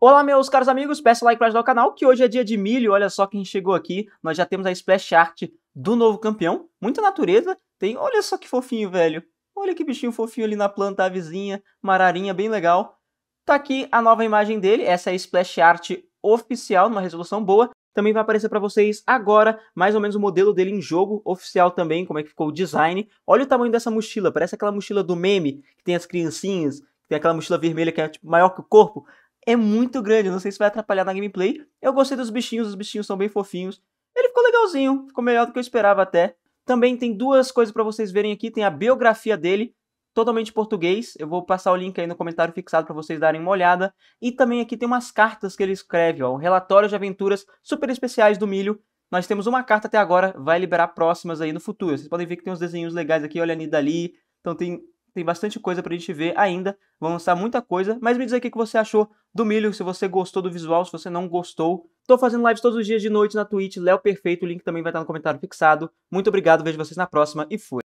Olá, meus caros amigos, peço like para ajudar o canal, que hoje é dia de milho, olha só quem chegou aqui, nós já temos a splash art do novo campeão, muita natureza, tem, olha só que fofinho, velho, olha que bichinho fofinho ali na planta, a vizinha, mararinha, bem legal. Tá aqui a nova imagem dele, essa é a splash art oficial, numa resolução boa, também vai aparecer para vocês agora, mais ou menos o modelo dele em jogo, oficial também, como é que ficou o design. Olha o tamanho dessa mochila, parece aquela mochila do meme, que tem as criancinhas, tem aquela mochila vermelha que é tipo, maior que o corpo é muito grande. Não sei se vai atrapalhar na gameplay. Eu gostei dos bichinhos, os bichinhos são bem fofinhos. Ele ficou legalzinho, ficou melhor do que eu esperava até. Também tem duas coisas para vocês verem aqui. Tem a biografia dele, totalmente português. Eu vou passar o link aí no comentário fixado para vocês darem uma olhada. E também aqui tem umas cartas que ele escreve, ó, um relatório de aventuras super especiais do milho. Nós temos uma carta até agora, vai liberar próximas aí no futuro. Vocês podem ver que tem uns desenhos legais aqui, olha a Nidali. Então tem tem bastante coisa pra gente ver ainda, vão lançar muita coisa, mas me diz aí o que você achou do milho, se você gostou do visual, se você não gostou. Tô fazendo lives todos os dias de noite na Twitch, Léo Perfeito, o link também vai estar no comentário fixado. Muito obrigado, vejo vocês na próxima e fui!